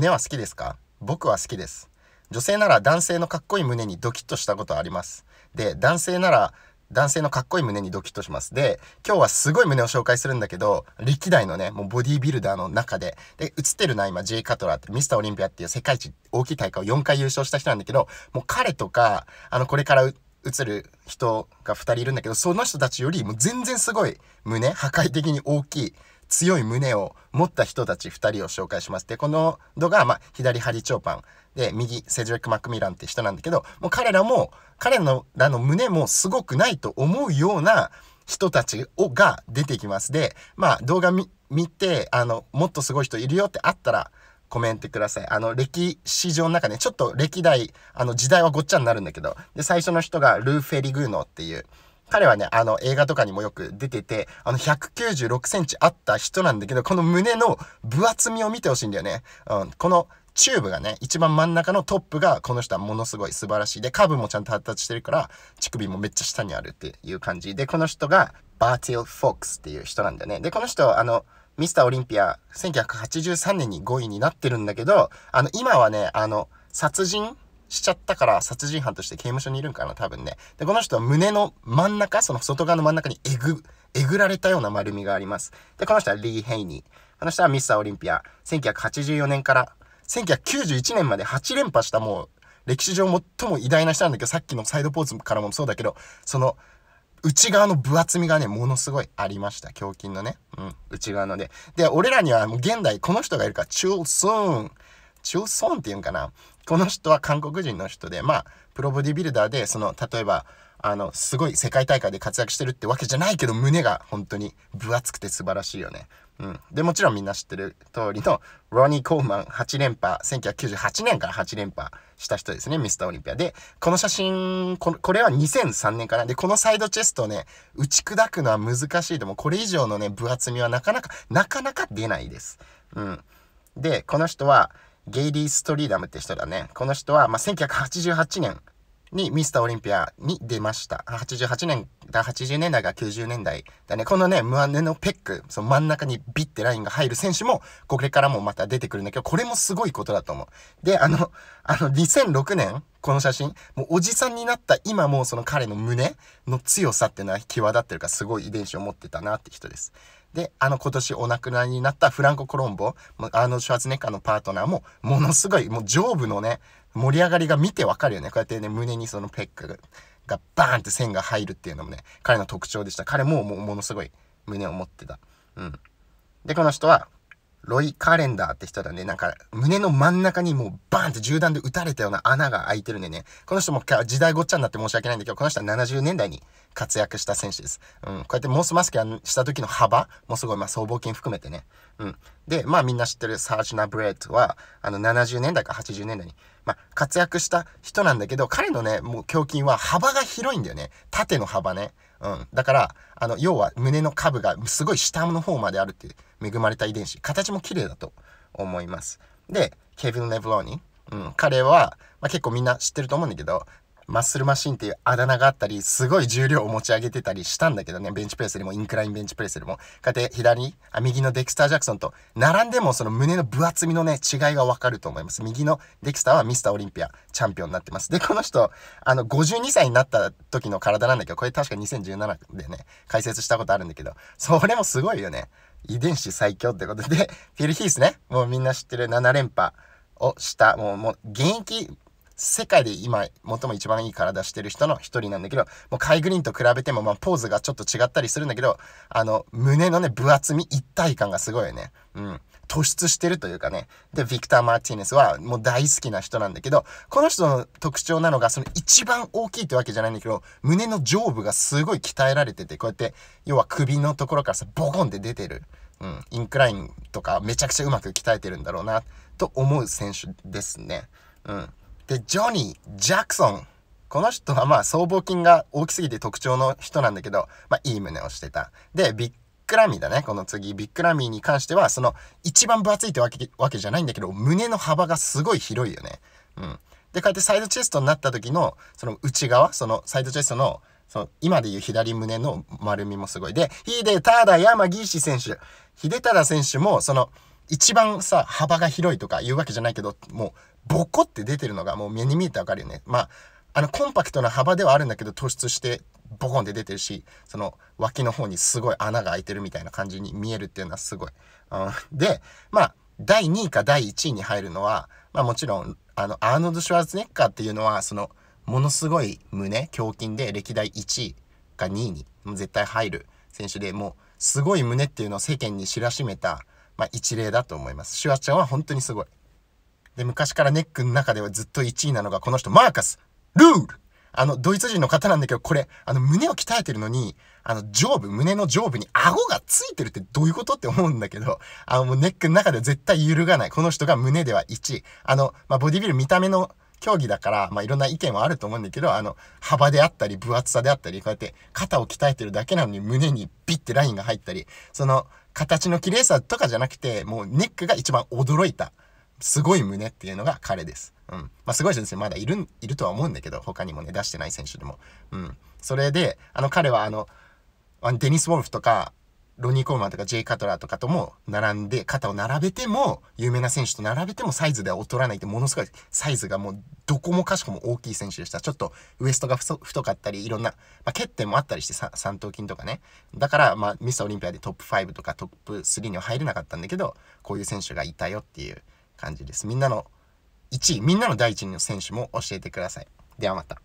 胸は好きですか僕は好きです。女性なら男性のかっこいい胸にドキッとしたことあります。で、男性なら男性のかっこいい胸にドキッとします。で、今日はすごい胸を紹介するんだけど、歴代のね、もうボディービルダーの中で、で、映ってるのは今、J. カトラーって、ミスターオリンピアっていう世界一大きい大会を4回優勝した人なんだけど、もう彼とか、あの、これから映る人が2人いるんだけど、その人たちよりも全然すごい胸、破壊的に大きい強い胸を持った人たち2人を紹介します。で、この動画は、まあ、左ハリ・チョーパンで、右セジュレック・マクミランって人なんだけど、もう彼らも、彼らの胸もすごくないと思うような人たちをが出てきます。で、まあ、動画見て、あの、もっとすごい人いるよってあったら、コメントください。あの、歴史上の中ね、ちょっと歴代、あの、時代はごっちゃになるんだけど、で、最初の人がルー・フェリグーノっていう、彼はね、あの、映画とかにもよく出てて、あの、196センチあった人なんだけど、この胸の分厚みを見てほしいんだよね。うん、この、チューブがね、一番真ん中のトップが、この人はものすごい素晴らしい。で、カーブもちゃんと発達してるから、乳首もめっちゃ下にあるっていう感じ。で、この人が、バーティル・フォックスっていう人なんだよね。で、この人、あの、ミスターオリンピア、1983年に5位になってるんだけど、あの、今はね、あの、殺人しちゃったから殺人犯として刑務所にいるんかな、多分ね。で、この人は胸の真ん中、その外側の真ん中にえぐ、えぐられたような丸みがあります。で、この人はリー・ヘイニー。この人はミスターオリンピア。1984年から、1991年まで8連覇したもう、歴史上最も偉大な人なんだけど、さっきのサイドポーズからもそうだけど、その、内側の分厚みがね、ものすごいありました。胸筋のね。うん、内側ので。で、俺らにはもう現代、この人がいるから、チューソーン。チューソーンって言うんかな。この人は韓国人の人で、まあ、プロボディビルダーで、その、例えば、あの、すごい世界大会で活躍してるってわけじゃないけど、胸が本当に分厚くて素晴らしいよね。うん。で、もちろんみんな知ってる通りの、ロニー・コーマン8連覇、1998年から8連覇した人ですね、ミスターオリンピア。で、この写真、ここれは2003年かな。で、このサイドチェストをね、打ち砕くのは難しいとも、これ以上のね、分厚みはなかなか、なかなか出ないです。うん。で、この人は、ゲイリー・ストリーダムって人だね。この人は、まあ、1988年にミスターオリンピアに出ました。88年80年代が90年代だね。このね、ムアネのペック、その真ん中にビッてラインが入る選手も、これからもまた出てくるんだけど、これもすごいことだと思う。で、あの、あの、2006年、この写真、もうおじさんになった今もその彼の胸の強さっていうのは際立ってるからすごい遺伝子を持ってたなって人です。で、あの今年お亡くなりになったフランコ・コロンボ、アーノ・シュワズネッカーのパートナーもものすごいもう上部のね、盛り上がりが見てわかるよね。こうやってね、胸にそのペックがバーンって線が入るっていうのもね、彼の特徴でした。彼もものすごい胸を持ってた。うん。で、この人は、ロイ・カレンダーって人だね、なんか胸の真ん中にもうバーンって銃弾で撃たれたような穴が開いてるんでね、この人も時代ごっちゃになって申し訳ないんだけど、この人は70年代に活躍した選手です。うん、こうやってモスマスキャンした時の幅もすごい、まあ僧帽筋含めてね。うん。で、まあみんな知ってるサージナ・ブレッドは、あの70年代か80年代にまあ、活躍した人なんだけど、彼のね、もう胸筋は幅が広いんだよね。縦の幅ね。うん。だから、あの、要は胸の下部がすごい下の方まであるっていう恵まれた遺伝子。形も綺麗だと思います。で、ケビン・ネブローニ。うん。彼は、まあ、結構みんな知ってると思うんだけど、マッスルマシンっていうあだ名があったり、すごい重量を持ち上げてたりしたんだけどね、ベンチプレスでも、インクラインベンチプレスでも。かて、左、あ、右のデクスター・ジャクソンと、並んでもその胸の分厚みのね、違いがわかると思います。右のデクスターはミスターオリンピア、チャンピオンになってます。で、この人、あの、52歳になった時の体なんだけど、これ確か2017でね、解説したことあるんだけど、それもすごいよね。遺伝子最強ってことで、フィル・ヒースね、もうみんな知ってる7連覇をした、もう、もう、現役、世界で今、最も一番いい体してる人の一人なんだけど、もうカイグリーンと比べても、まあ、ポーズがちょっと違ったりするんだけど、あの、胸のね、分厚み、一体感がすごいよね。うん。突出してるというかね。で、ビクター・マーティネスはもう大好きな人なんだけど、この人の特徴なのが、その一番大きいってわけじゃないんだけど、胸の上部がすごい鍛えられてて、こうやって、要は首のところからさ、ボコンって出てる。うん。インクラインとかめちゃくちゃうまく鍛えてるんだろうな、と思う選手ですね。うん。で、ジョニー・ジャクソン。この人はまあ、僧帽筋が大きすぎて特徴の人なんだけど、まあ、いい胸をしてた。で、ビックラミーだね。この次、ビックラミーに関しては、その、一番分厚いってわけわけじゃないんだけど、胸の幅がすごい広いよね。うん。で、こうやってサイドチェストになった時の、その内側、そのサイドチェストの、その、今でいう左胸の丸みもすごい。で、秀忠山岸選手。秀忠選手も、その、一番さ、幅が広いとか言うわけじゃないけど、もう、ボコって出てるのがもう目に見えてわかるよね。まあ、あの、コンパクトな幅ではあるんだけど、突出して、ボコンって出てるし、その、脇の方にすごい穴が開いてるみたいな感じに見えるっていうのはすごい。うん、で、まあ、第2位か第1位に入るのは、まあもちろん、あの、アーノルド・シュワーズネッカーっていうのは、その、ものすごい胸、胸筋で歴代1位か2位に絶対入る選手で、もう、すごい胸っていうのを世間に知らしめた、まあ、一例だと思います。シュワちゃんは本当にすごい。で、昔からネックの中ではずっと1位なのがこの人、マーカス・ルールあの、ドイツ人の方なんだけど、これ、あの、胸を鍛えてるのに、あの、上部、胸の上部に顎がついてるってどういうことって思うんだけど、あの、もうネックの中では絶対揺るがない。この人が胸では1位。あの、まあ、ボディビル見た目の競技だから、まあ、いろんな意見はあると思うんだけど、あの、幅であったり、分厚さであったり、こうやって肩を鍛えてるだけなのに胸にビッてラインが入ったり、その、形の綺麗さとかじゃなくて、もうニックが一番驚いた。すごい胸っていうのが彼です。うん。まあ、すごい選手まだいる、いるとは思うんだけど、他にもね、出してない選手でも。うん。それで、あの、彼はあの、デニス・ウォルフとか、ロニー・コーマンとかジェイ・カトラーとかとも並んで、肩を並べても、有名な選手と並べてもサイズでは劣らないって、ものすごいサイズがもうどこもかしこも大きい選手でした。ちょっとウエストが太かったり、いろんな、まあ、欠点もあったりして、三頭筋とかね。だから、まあ、ミスオリンピアでトップ5とかトップ3には入れなかったんだけど、こういう選手がいたよっていう感じです。みんなの1位、みんなの第1位の選手も教えてください。ではまた。